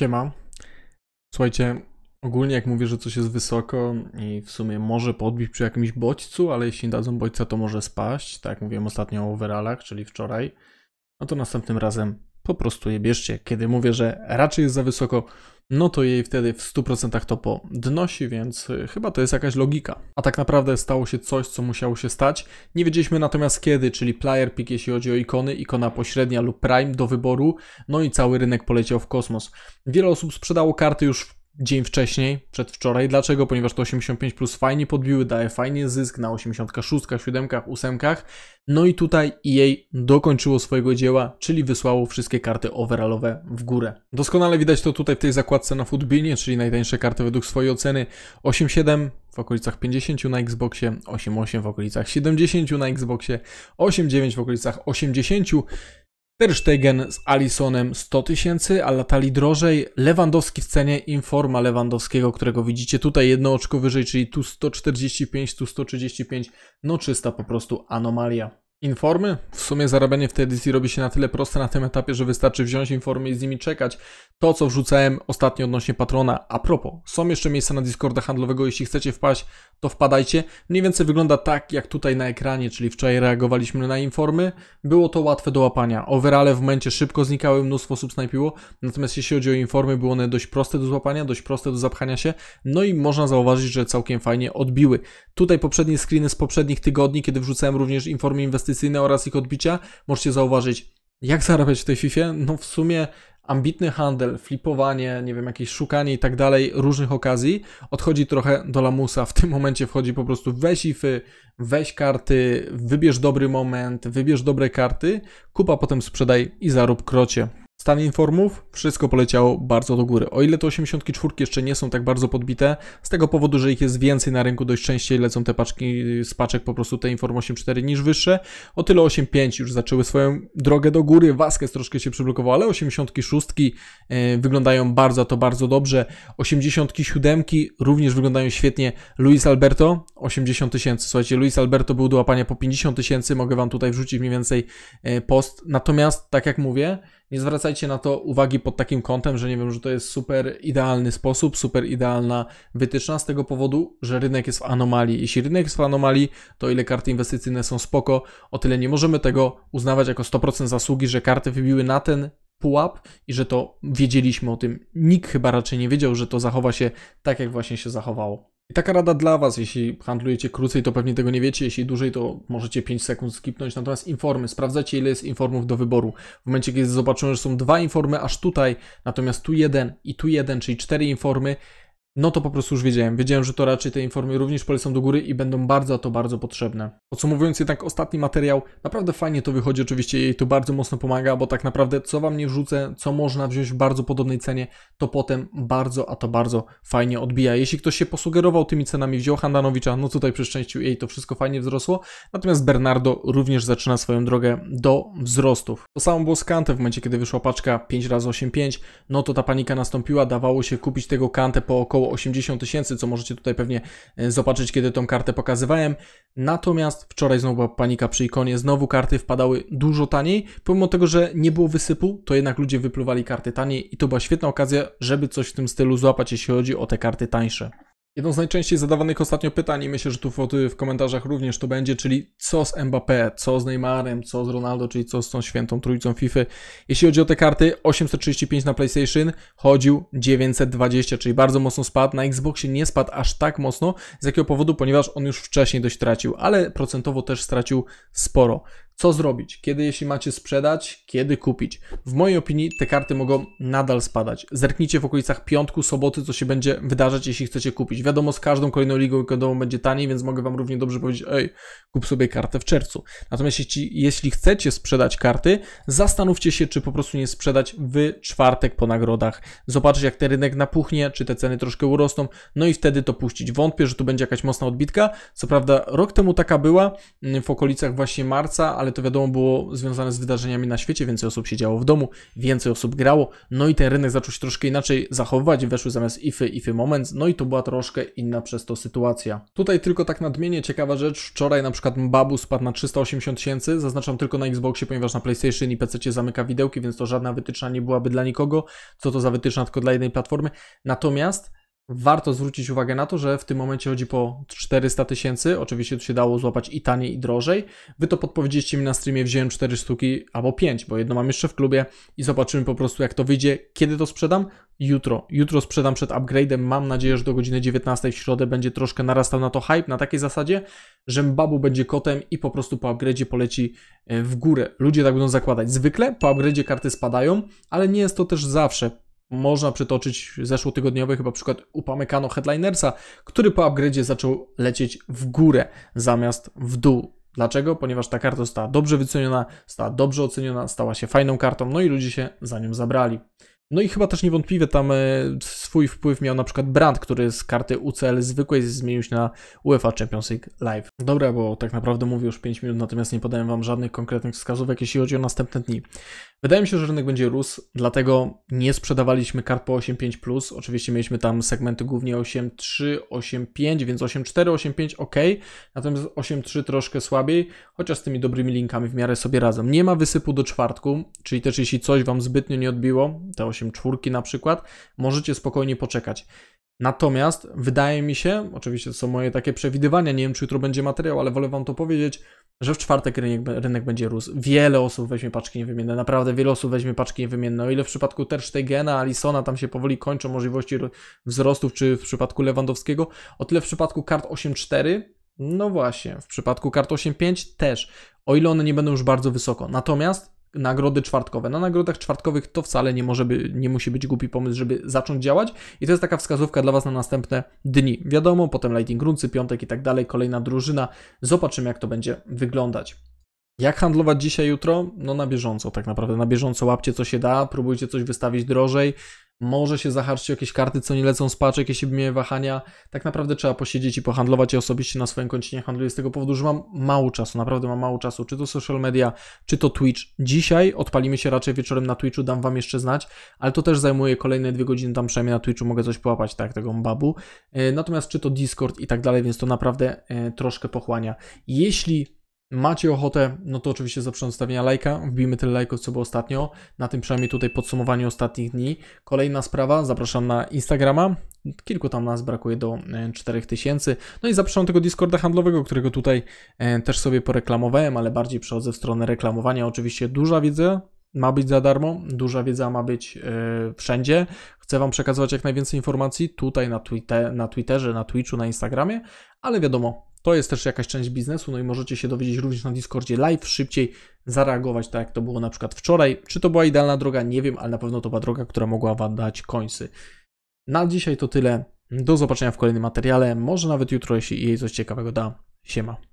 Siema. Słuchajcie, ogólnie jak mówię, że coś jest wysoko i w sumie może podbić przy jakimś bodźcu, ale jeśli dadzą bodźca, to może spaść, tak jak mówiłem ostatnio o overallach, czyli wczoraj, no to następnym razem po prostu je bierzcie. Kiedy mówię, że raczej jest za wysoko, no to jej wtedy w 100% to podnosi, więc y, chyba to jest jakaś logika. A tak naprawdę stało się coś, co musiało się stać. Nie wiedzieliśmy natomiast kiedy, czyli player pick, jeśli chodzi o ikony, ikona pośrednia lub prime do wyboru, no i cały rynek poleciał w kosmos. Wiele osób sprzedało karty już w dzień wcześniej, przedwczoraj. Dlaczego? Ponieważ to 85 plus fajnie podbiły, daje fajnie zysk na 86, 7, 8. No i tutaj EA dokończyło swojego dzieła, czyli wysłało wszystkie karty overallowe w górę. Doskonale widać to tutaj w tej zakładce na Footbinie, czyli najtańsze karty według swojej oceny 8,7 w okolicach 50 na Xboxie, 8,8 w okolicach 70 na Xboxie, 8,9 w okolicach 80. Stegen z Alisonem 100 tysięcy, a latali drożej. Lewandowski w cenie, Informa Lewandowskiego, którego widzicie tutaj jedno oczko wyżej, czyli tu 145, tu 135, no czysta po prostu anomalia. Informy? W sumie zarabianie w tej edycji robi się na tyle proste na tym etapie, że wystarczy wziąć informy i z nimi czekać. To, co wrzucałem ostatnio odnośnie Patrona. A propos, są jeszcze miejsca na Discorda handlowego, jeśli chcecie wpaść, to wpadajcie. Mniej więcej wygląda tak, jak tutaj na ekranie, czyli wczoraj reagowaliśmy na informy. Było to łatwe do łapania. Overale w momencie szybko znikały, mnóstwo osób snajpiło. Natomiast jeśli chodzi o informy, były one dość proste do złapania, dość proste do zapchania się. No i można zauważyć, że całkiem fajnie odbiły. Tutaj poprzednie screeny z poprzednich tygodni, kiedy wrzucałem również informy inwestycyjne, inwestycyjne oraz ich odbicia, możecie zauważyć, jak zarabiać w tej FIFA. No w sumie ambitny handel, flipowanie, nie wiem, jakieś szukanie i tak dalej, różnych okazji, odchodzi trochę do lamusa. W tym momencie wchodzi po prostu weź ify, weź karty, wybierz dobry moment, wybierz dobre karty, kupa potem sprzedaj i zarób krocie. Stan informów, wszystko poleciało bardzo do góry. O ile te 84 jeszcze nie są tak bardzo podbite, z tego powodu, że ich jest więcej na rynku, dość częściej lecą te paczki y, z paczek po prostu te Inform 84 niż wyższe, o tyle 85 już zaczęły swoją drogę do góry, Vasquez troszkę się przyblokował, ale 86 y, wyglądają bardzo, to bardzo dobrze. 87 również wyglądają świetnie. Luis Alberto 80 tysięcy, słuchajcie, Luis Alberto był do łapania po 50 tysięcy, mogę wam tutaj wrzucić mniej więcej y, post, natomiast tak jak mówię, nie zwracajcie na to uwagi pod takim kątem, że nie wiem, że to jest super idealny sposób, super idealna wytyczna z tego powodu, że rynek jest w anomalii. Jeśli rynek jest w anomalii, to ile karty inwestycyjne są spoko, o tyle nie możemy tego uznawać jako 100% zasługi, że karty wybiły na ten pułap i że to wiedzieliśmy o tym. Nikt chyba raczej nie wiedział, że to zachowa się tak, jak właśnie się zachowało. I taka rada dla Was, jeśli handlujecie krócej, to pewnie tego nie wiecie, jeśli dłużej, to możecie 5 sekund skipnąć, natomiast informy, sprawdzacie ile jest informów do wyboru. W momencie, kiedy zobaczyłem, że są dwa informy aż tutaj, natomiast tu jeden i tu jeden, czyli cztery informy, no to po prostu już wiedziałem. Wiedziałem, że to raczej te informy również polecą do góry i będą bardzo, a to bardzo potrzebne. Podsumowując jednak ostatni materiał, naprawdę fajnie to wychodzi, oczywiście jej to bardzo mocno pomaga, bo tak naprawdę co wam nie wrzucę, co można wziąć w bardzo podobnej cenie, to potem bardzo, a to bardzo fajnie odbija. Jeśli ktoś się posugerował tymi cenami, wziął Handanowicza, no tutaj przy szczęściu jej to wszystko fajnie wzrosło, natomiast Bernardo również zaczyna swoją drogę do wzrostów. To samo było z Kante w momencie, kiedy wyszła paczka 5x85, no to ta panika nastąpiła, dawało się kupić tego Kante po około około 80 tysięcy, co możecie tutaj pewnie e, zobaczyć, kiedy tą kartę pokazywałem. Natomiast wczoraj znowu była panika przy ikonie, znowu karty wpadały dużo taniej. Pomimo tego, że nie było wysypu, to jednak ludzie wypluwali karty taniej i to była świetna okazja, żeby coś w tym stylu złapać, jeśli chodzi o te karty tańsze. Jedną z najczęściej zadawanych ostatnio pytań i myślę, że tu w, w komentarzach również to będzie, czyli co z Mbappé, co z Neymarem, co z Ronaldo, czyli co z tą świętą trójcą FIFA. Jeśli chodzi o te karty, 835 na PlayStation, chodził 920, czyli bardzo mocno spadł. Na Xboxie nie spadł aż tak mocno, z jakiego powodu, ponieważ on już wcześniej dość tracił, ale procentowo też stracił sporo. Co zrobić? Kiedy, jeśli macie sprzedać? Kiedy kupić? W mojej opinii te karty mogą nadal spadać. Zerknijcie w okolicach piątku, soboty, co się będzie wydarzać, jeśli chcecie kupić. Wiadomo, z każdą kolejną ligą weekendową będzie taniej, więc mogę Wam równie dobrze powiedzieć, ej, kup sobie kartę w czerwcu. Natomiast jeśli, jeśli chcecie sprzedać karty, zastanówcie się, czy po prostu nie sprzedać w czwartek po nagrodach. Zobaczyć, jak ten rynek napuchnie, czy te ceny troszkę urosną, no i wtedy to puścić. Wątpię, że tu będzie jakaś mocna odbitka. Co prawda, rok temu taka była, w okolicach właśnie marca, ale ale to wiadomo było związane z wydarzeniami na świecie, więcej osób siedziało w domu, więcej osób grało, no i ten rynek zaczął się troszkę inaczej zachowywać, weszły zamiast ify, ify moment, no i to była troszkę inna przez to sytuacja. Tutaj tylko tak nadmienię, ciekawa rzecz, wczoraj na przykład Mbabu spadł na 380 tysięcy, zaznaczam tylko na Xboxie, ponieważ na PlayStation i PC zamyka widełki, więc to żadna wytyczna nie byłaby dla nikogo, co to za wytyczna tylko dla jednej platformy, natomiast warto zwrócić uwagę na to, że w tym momencie chodzi po 400 tysięcy. Oczywiście tu się dało złapać i taniej, i drożej. Wy to podpowiedzieliście mi na streamie, wziąłem 4 sztuki albo 5, bo jedno mam jeszcze w klubie i zobaczymy po prostu, jak to wyjdzie. Kiedy to sprzedam? Jutro. Jutro sprzedam przed upgrade'em. Mam nadzieję, że do godziny 19 w środę będzie troszkę narastał na to hype, na takiej zasadzie, że Mbabu będzie kotem i po prostu po upgrade'ie poleci e, w górę. Ludzie tak będą zakładać. Zwykle po upgrade'ie karty spadają, ale nie jest to też zawsze można przytoczyć zeszłotygodniowy chyba przykład upamykano Headlinersa, który po upgrade'zie zaczął lecieć w górę zamiast w dół. Dlaczego? Ponieważ ta karta została dobrze wyceniona, została dobrze oceniona, stała się fajną kartą, no i ludzie się za nią zabrali. No i chyba też niewątpliwie tam e, swój wpływ miał na przykład brand, który z karty UCL zwykłej zmienił się na UEFA Champions League Live. Dobra, bo tak naprawdę mówię już 5 minut, natomiast nie podałem Wam żadnych konkretnych wskazówek, jeśli chodzi o następne dni. Wydaje mi się, że rynek będzie rósł, dlatego nie sprzedawaliśmy kart po 8.5+. Oczywiście mieliśmy tam segmenty głównie 8.3, 8.5, więc 8.4, 8.5 ok, natomiast 8.3 troszkę słabiej, chociaż z tymi dobrymi linkami w miarę sobie razem. Nie ma wysypu do czwartku, czyli też jeśli coś Wam zbytnio nie odbiło, te 8.4 na przykład, możecie spokojnie spokojnie poczekać. Natomiast wydaje mi się, oczywiście to są moje takie przewidywania, nie wiem czy jutro będzie materiał, ale wolę wam to powiedzieć, że w czwartek rynek, rynek będzie rósł. Wiele osób weźmie paczki niewymienne, naprawdę wiele osób weźmie paczki niewymienne. O ile w przypadku Terstegena, Alisona tam się powoli kończą możliwości wzrostów, czy w przypadku Lewandowskiego, o tyle w przypadku kart 8-4, no właśnie, w przypadku kart 8-5 też, o ile one nie będą już bardzo wysoko. Natomiast nagrody czwartkowe. Na nagrodach czwartkowych to wcale nie, może by, nie musi być głupi pomysł, żeby zacząć działać i to jest taka wskazówka dla Was na następne dni. Wiadomo, potem Lighting Runcy, piątek i tak dalej, kolejna drużyna. Zobaczymy, jak to będzie wyglądać. Jak handlować dzisiaj, jutro? No na bieżąco tak naprawdę, na bieżąco łapcie co się da, próbujcie coś wystawić drożej, może się o jakieś karty, co nie lecą z paczek, jeśli miałem wahania. Tak naprawdę trzeba posiedzieć i pohandlować. Ja osobiście na swoim koncie nie handluję z tego powodu, że mam mało czasu, naprawdę mam mało czasu, czy to social media, czy to Twitch. Dzisiaj odpalimy się raczej wieczorem na Twitchu, dam Wam jeszcze znać, ale to też zajmuje kolejne dwie godziny, tam przynajmniej na Twitchu mogę coś połapać, tak, tego babu. E, natomiast czy to Discord i tak dalej, więc to naprawdę e, troszkę pochłania. Jeśli macie ochotę, no to oczywiście zawsze zostawienia lajka. Wbijmy tyle lajków, co było ostatnio. Na tym przynajmniej tutaj podsumowaniu ostatnich dni. Kolejna sprawa, zapraszam na Instagrama. Kilku tam nas brakuje do 4000. E, no i zapraszam tego Discorda handlowego, którego tutaj e, też sobie poreklamowałem, ale bardziej przechodzę w stronę reklamowania. Oczywiście duża wiedza, ma być za darmo, duża wiedza ma być yy, wszędzie. Chcę Wam przekazywać jak najwięcej informacji tutaj na, Twitter, na Twitterze, na Twitchu, na Instagramie, ale wiadomo, to jest też jakaś część biznesu, no i możecie się dowiedzieć również na Discordzie live, szybciej zareagować, tak jak to było na przykład wczoraj. Czy to była idealna droga, nie wiem, ale na pewno to była droga, która mogła Wam dać końcy. Na dzisiaj to tyle. Do zobaczenia w kolejnym materiale, może nawet jutro, jeśli jej coś ciekawego da. Siema.